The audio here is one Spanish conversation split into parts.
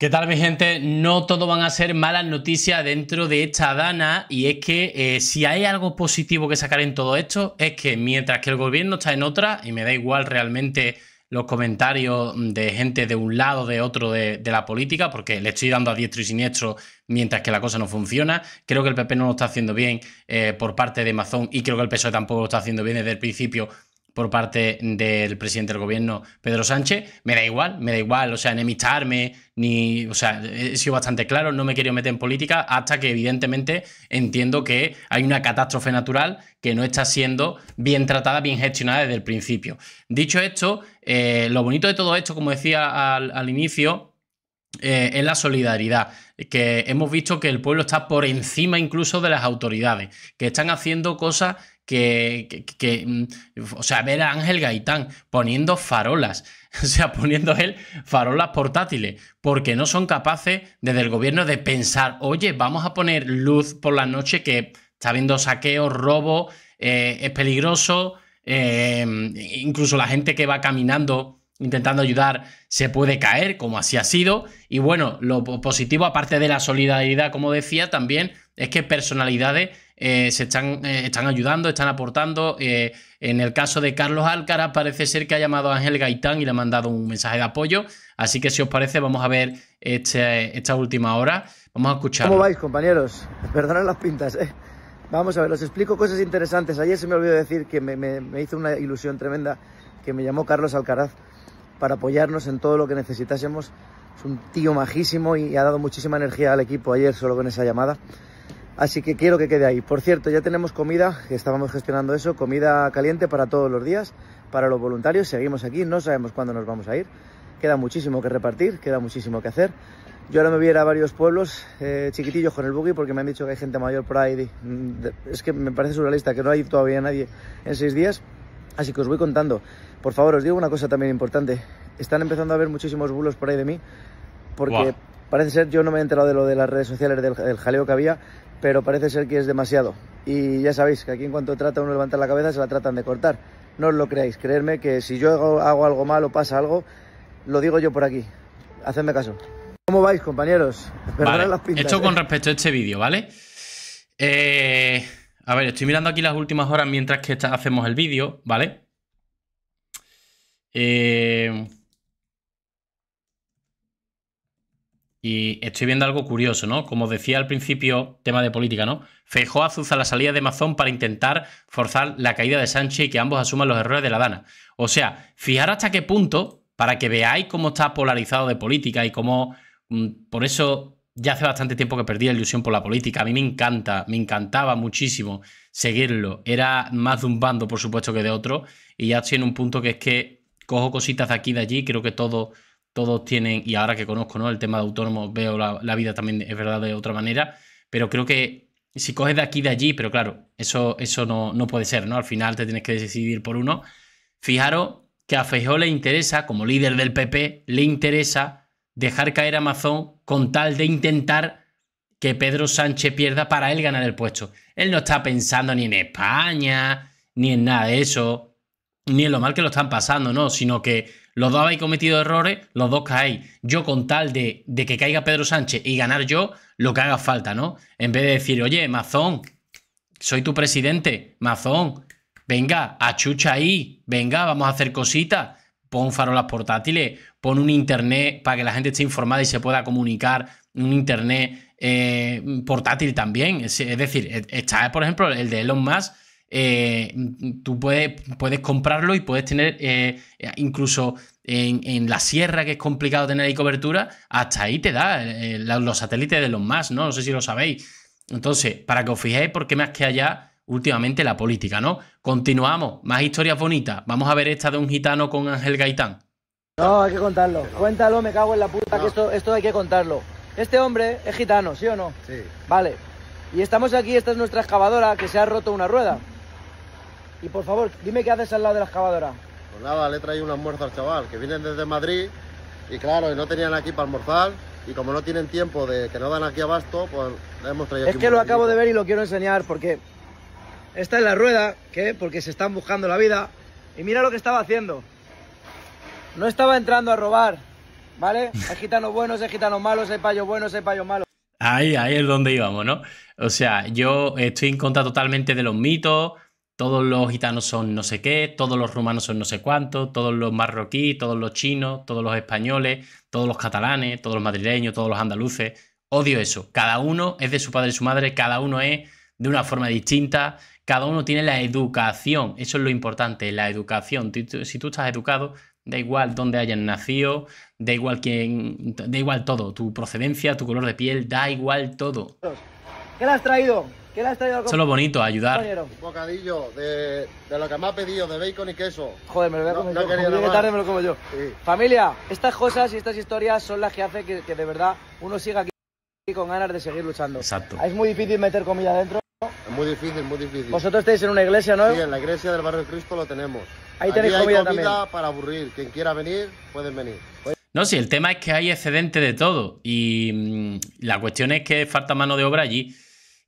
¿Qué tal mi gente? No todo van a ser malas noticias dentro de esta dana y es que eh, si hay algo positivo que sacar en todo esto es que mientras que el gobierno está en otra y me da igual realmente los comentarios de gente de un lado, o de otro de, la política, porque le estoy dando a diestro y siniestro mientras que la cosa no funciona. Creo que el PP no lo está haciendo bien eh, por parte de Mazón y creo que el PSOE tampoco lo está haciendo bien desde el principio por parte del presidente del gobierno, Pedro Sánchez, me da igual, me da igual, o sea, enemistarme, ni, o sea, he sido bastante claro, no me he querido meter en política hasta que evidentemente entiendo que hay una catástrofe natural que no está siendo bien tratada, bien gestionada desde el principio. Dicho esto, eh, lo bonito de todo esto, como decía al, inicio, eh, es la solidaridad, que hemos visto que el pueblo está por encima incluso de las autoridades, que están haciendo cosas que, mm, o sea, ver a Ángel Gaitán poniendo farolas, o sea, poniendo él farolas portátiles, porque no son capaces desde el gobierno de pensar, oye, vamos a poner luz por la noche que está habiendo saqueos, robo, eh, es peligroso, em, incluso la gente que va caminando intentando ayudar se puede caer, como así ha sido. Y bueno, lo positivo, aparte de la solidaridad, como decía, también es que personalidades eh, se eh, están, ayudando, están aportando. Eh, en el caso de Carlos Alcaraz, parece ser que ha llamado a Ángel Gaitán y le ha mandado un mensaje de apoyo. Así que si os parece, vamos a ver este, esta última hora. Vamos a escuchar. ¿Cómo vais, compañeros? Perdonad las pintas, Vamos a ver, os explico cosas interesantes. Ayer se me olvidó decir que me, me hizo una ilusión tremenda que me llamó Carlos Alcaraz para apoyarnos en todo lo que necesitásemos. Es un tío majísimo y ha dado muchísima energía al equipo ayer solo con esa llamada. Así que quiero que quede ahí. Por cierto, ya tenemos comida, estábamos gestionando eso, comida caliente para todos los días, para los voluntarios. Seguimos aquí, no sabemos cuándo nos vamos a ir. Queda muchísimo que repartir, queda muchísimo que hacer. Yo ahora me voy a ir a varios pueblos eh, chiquitillos con el buggy porque me han dicho que hay gente mayor por ahí. Es que me parece surrealista que no hay todavía nadie en seis días. Así que os voy contando. Por favor, os digo una cosa también importante. Están empezando a haber muchísimos bulos por ahí de mí porque... parece ser, yo no me he enterado de lo de las redes sociales, del, jaleo que había, pero parece ser que es demasiado. Y ya sabéis que aquí en cuanto trata uno de levantar la cabeza se la tratan de cortar. No os lo creáis, creedme que si yo hago, algo malo, pasa algo, lo digo yo por aquí. Hacedme caso. ¿Cómo vais, compañeros? Vale, las esto ¿eh? con respecto a este vídeo, ¿vale? Eh, a ver, estoy mirando aquí las últimas horas mientras que hacemos el vídeo, ¿vale? Eh, Y estoy viendo algo curioso, ¿no? Como decía al principio, tema de política, ¿no? Feijó azuza la salida de Mazón para intentar forzar la caída de Sánchez y que ambos asuman los errores de la Dana. O sea, fijar hasta qué punto, para que veáis cómo está polarizado de política y cómo. Mm, por eso ya hace bastante tiempo que perdí la ilusión por la política. A mí me encanta, me encantaba muchísimo seguirlo. Era más de un bando, por supuesto, que de otro. Y ya estoy en un punto que es que cojo cositas de aquí y de allí. Creo que todo todos tienen, y ahora que conozco ¿no? el tema de autónomos, veo la, vida también, es verdad, de otra manera, pero creo que si coges de aquí de allí, pero claro, eso, eso no, no, puede ser, ¿no? Al final te tienes que decidir por uno. Fijaros que a Feijó le interesa, como líder del PP, le interesa dejar caer a Amazon con tal de intentar que Pedro Sánchez pierda para él ganar el puesto. Él no está pensando ni en España, ni en nada de eso, ni en lo mal que lo están pasando, ¿no? Sino que los dos habéis cometido errores, los dos caéis. Yo con tal de, que caiga Pedro Sánchez y ganar yo, lo que haga falta, ¿no? En vez de decir, oye, Mazón, soy tu presidente, Mazón, venga, achucha ahí, venga, vamos a hacer cositas. Pon farolas portátiles, pon un internet para que la gente esté informada y se pueda comunicar, un internet eh, portátil también. Es, es decir, e-, está, por ejemplo, el de Elon Musk eh, mm, tú puedes, puedes, comprarlo y puedes tener eh, incluso en, la sierra, que es complicado tener ahí cobertura, hasta ahí te da eh, los satélites de los más, ¿no? sé si lo sabéis. Entonces, para que os fijéis, porque más que allá últimamente la política, ¿no? Continuamos, más historias bonitas. Vamos a ver esta de un gitano con Ángel Gaitán. No, hay que contarlo. Cuéntalo, me cago en la puta, que esto, esto hay que contarlo. Este hombre es gitano, ¿sí o no? Sí. Vale. Y estamos aquí, esta es nuestra excavadora que se ha roto una rueda. Y por favor, dime qué haces al lado de la excavadora. Pues nada, le he traído un almuerzo al chaval, que vienen desde Madrid y claro, y no tenían aquí para almorzar. Y como no tienen tiempo de que no dan aquí abasto, pues le hemos traído Es que lo acabo de ver y lo quiero enseñar porque esta es la rueda, que porque se están buscando la vida. Y mira lo que estaba haciendo. No estaba entrando a robar, ¿vale? Hay gitanos buenos, hay gitanos malos, hay payos buenos, hay payos malos. Ahí, ahí es donde íbamos, ¿no? O sea, yo estoy en contra totalmente de los mitos, todos los gitanos son no sé qué, todos los rumanos son no sé cuántos, todos los marroquíes, todos los chinos, todos los españoles, todos los catalanes, todos los madrileños, todos los andaluces. Odio eso. Cada uno es de su padre y su madre, cada uno es de una forma distinta, cada uno tiene la educación. Eso es lo importante, la educación. Si tú estás educado, da igual dónde hayan nacido, da igual quién, da igual todo, tu procedencia, tu color de piel, da igual todo. ¿Qué le has traído? ¿Qué le has traído bonito, ayudar. Un bocadillo de, de, lo que me ha pedido, de bacon y queso. Joder, me lo voy a comer tarde me lo como yo. Familia, estas cosas y estas historias son las que hacen que, de verdad uno siga aquí con ganas de seguir luchando. Exacto. Es muy difícil meter comida adentro... Es muy difícil, muy difícil. Vosotros estáis en una iglesia, ¿no? Sí, en la iglesia del barrio Cristo lo tenemos. Ahí tenéis comida, hay comida para aburrir. Quien quiera venir, pueden venir. No, sí, el tema es que hay excedente de todo. Y mm, la cuestión es que falta mano de obra allí.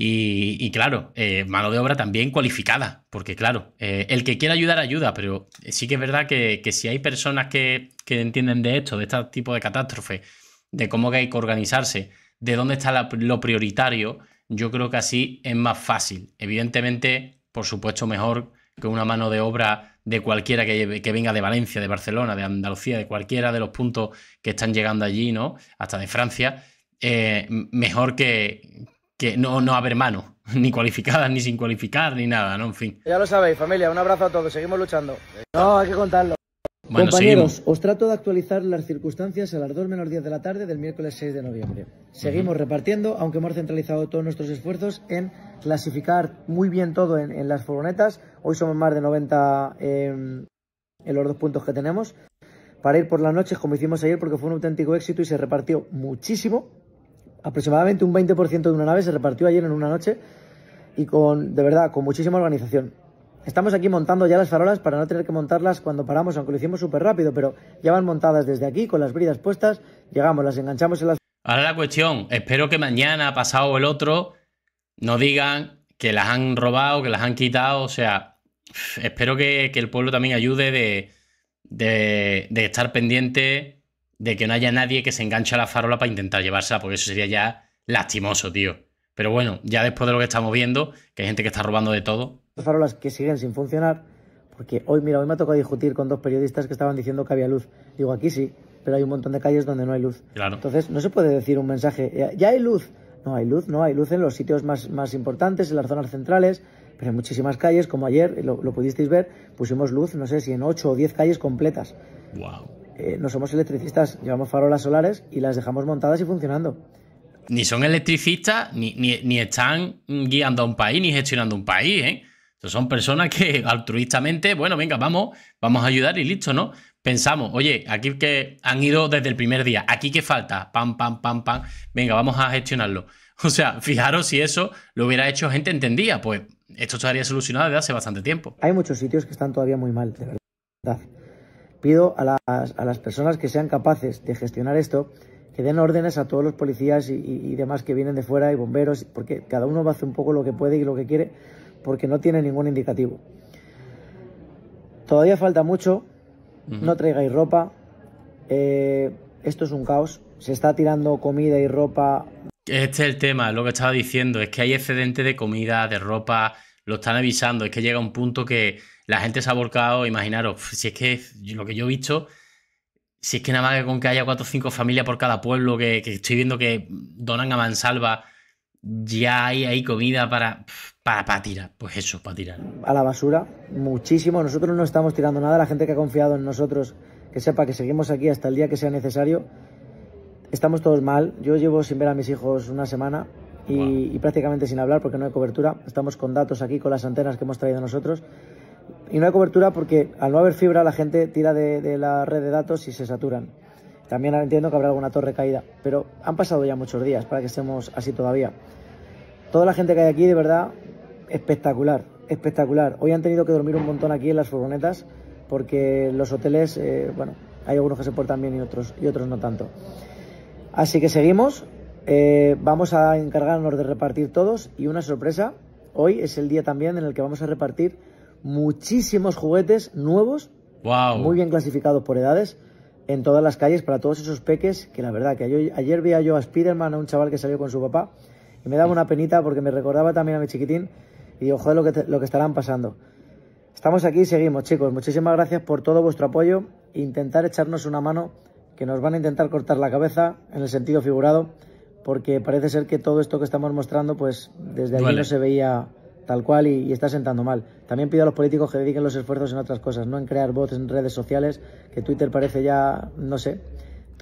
Y, claro, eh, mano de obra también cualificada, porque claro, eh, el que quiera ayudar ayuda, pero sí que es verdad que, si hay personas que, entienden de esto, de este tipo de catástrofe, de cómo hay que organizarse, de dónde está lo prioritario, yo creo que así es más fácil. Evidentemente, por supuesto, mejor que una mano de obra de cualquiera que, venga de Valencia, de Barcelona, de Andalucía, de cualquiera de los puntos que están llegando allí, ¿no? Hasta de Francia, eh, mejor que, que no, no haber mano, ni cualificada, ni sin cualificar, ni nada, ¿no? En fin. Ya lo sabéis, familia, un abrazo a todos, seguimos luchando. No, hay que contarlo. Compañeros, os trato de actualizar las circunstancias a las dos menos 10 de la tarde del miércoles 6 de noviembre. Seguimos repartiendo, aunque hemos centralizado todos nuestros esfuerzos en clasificar muy bien todo en, las furgonetas. Hoy somos más de 90 en los dos puntos que tenemos. Para ir por las noches, como hicimos ayer, porque fue un auténtico éxito y se repartió muchísimo aproximadamente un 20% de una nave se repartió ayer en una noche y con, de verdad, con muchísima organización. Estamos aquí montando ya las farolas para no tener que montarlas cuando paramos, aunque lo hicimos súper rápido, pero ya van montadas desde aquí, con las bridas puestas, llegamos, las enganchamos en las... Ahora la cuestión, espero que mañana, pasado el otro, no digan que las han robado, que las han quitado, o sea, espero que, que el pueblo también ayude de, de estar pendiente de que no haya nadie que se enganche a la farola para intentar llevársela, porque eso sería ya lastimoso, tío. Pero bueno, ya después de lo que estamos viendo, que hay gente que está robando de todo. las Farolas que siguen sin funcionar, porque hoy, mira, hoy me ha tocado discutir con dos periodistas que estaban diciendo que había luz. Digo, aquí sí, pero hay un montón de calles donde no hay luz. Claro. Entonces, no se puede decir un mensaje, ya hay luz. No hay luz, no hay luz en los sitios más, importantes, en las zonas centrales, pero en muchísimas calles, como ayer, lo, pudisteis ver, pusimos luz, no sé si en 8 o 10 calles completas. Wow. Eh, no somos electricistas, llevamos farolas solares y las dejamos montadas y funcionando. Ni son electricistas, ni, están guiando a un país, ni gestionando un país, ¿eh? son personas que altruistamente, bueno, venga, vamos, vamos a ayudar y listo, ¿no? Pensamos, oye, aquí que han ido desde el primer día, aquí que falta, pam, pam, pam, pam, venga, vamos a gestionarlo. O sea, fijaros si eso lo hubiera hecho gente entendía, pues esto se habría solucionado desde hace bastante tiempo. Hay muchos sitios que están todavía muy mal, de verdad. Pido a las, a las personas que sean capaces de gestionar esto que den órdenes a todos los policías y, demás que vienen de fuera y bomberos, porque cada uno va a hacer un poco lo que puede y lo que quiere, porque no tiene ningún indicativo. Todavía falta mucho, no traigáis ropa, eh, esto es un caos, se está tirando comida y ropa. Este es el tema, lo que estaba diciendo, es que hay excedente de comida, de ropa, lo están avisando. Es que llega un punto que la gente se ha volcado. Imaginaros, si es que lo que yo he visto, si es que nada más que con que haya cuatro o cinco familias por cada pueblo, que, estoy viendo que donan a mansalva, ya hay comida para, para, para, tirar. Pues eso, para tirar. A la basura, muchísimo. Nosotros no estamos tirando nada. La gente que ha confiado en nosotros, que sepa que seguimos aquí hasta el día que sea necesario. Estamos todos mal. Yo llevo sin ver a mis hijos una semana y, prácticamente sin hablar porque no hay cobertura. Estamos con datos aquí, con las antenas que hemos traído nosotros. Y no hay cobertura porque al no haber fibra la gente tira de, la red de datos y se saturan. También entiendo que habrá alguna torre caída, pero han pasado ya muchos días para que estemos así todavía. Toda la gente que hay aquí, de verdad, espectacular, espectacular. Hoy han tenido que dormir un montón aquí en las furgonetas porque los hoteles, eh, bueno, hay algunos que se portan bien y otros, y otros no tanto. Así que seguimos, eh, vamos a encargarnos de repartir todos y una sorpresa, hoy es el día también en el que vamos a repartir muchísimos juguetes nuevos, muy bien clasificados por edades, en todas las calles para todos esos peques, que la verdad que ayer vi yo a Spiderman, a un chaval que salió con su papá, y me daba una penita porque me recordaba también a mi chiquitín, y digo, joder, lo que, lo que estarán pasando. Estamos aquí y seguimos, chicos. Muchísimas gracias por todo vuestro apoyo. Intentar echarnos una mano, que nos van a intentar cortar la cabeza, en el sentido figurado porque parece ser que todo esto que estamos mostrando, pues desde allí no se veía tal cual y, está sentando mal. También pido a los políticos que dediquen los esfuerzos en otras cosas, no en crear bots en redes sociales, que Twitter parece ya, no sé,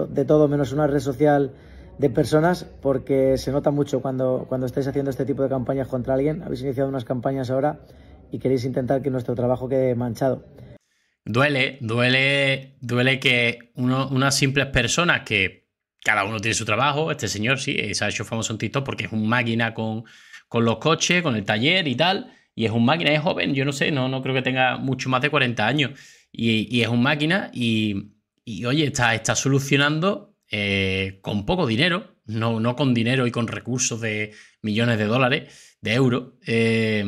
de todo menos una red social de personas, porque se nota mucho cuando, cuando estáis haciendo este tipo de campañas contra alguien. Habéis iniciado unas campañas ahora y queréis intentar que nuestro trabajo quede manchado. Duele, duele, duele que unas simples personas que cada uno tiene su trabajo. Este señor sí eh, se ha hecho famoso en TikTok porque es un máquina con, con los coches, con el taller y tal. Y es un máquina, es joven, yo no sé, no, no creo que tenga mucho más de 40 años. Y, es un máquina y, y oye, está, está solucionando eh, con poco dinero, no, no con dinero y con recursos de millones de dólares, de euros. Eh,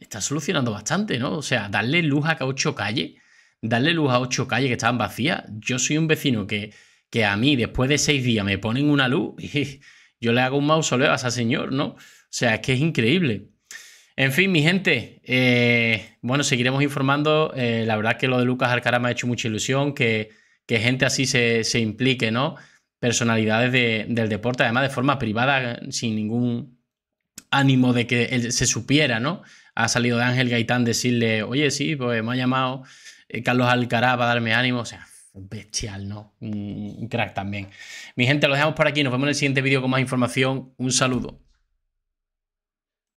está solucionando bastante, ¿no? O sea, darle luz a ocho calles, darle luz a ocho calles que estaban vacías. Yo soy un vecino que que a mí después de seis días me ponen una luz y yo le hago un mausoleo a ese señor, ¿no? O sea, es que es increíble. En fin, mi gente, eh, bueno, seguiremos informando. Eh, la verdad que lo de Lucas Alcaraz me ha hecho mucha ilusión, que, gente así se, implique, ¿no? Personalidades del deporte, además de forma privada, sin ningún ánimo de que se supiera, ¿no? Ha salido de Ángel Gaitán decirle, oye, sí, pues me ha llamado eh, Carlos Alcaraz para darme ánimo, o sea, bestial, ¿no? Un crack también. Mi gente, lo dejamos por aquí. Nos vemos en el siguiente vídeo con más información. Un saludo.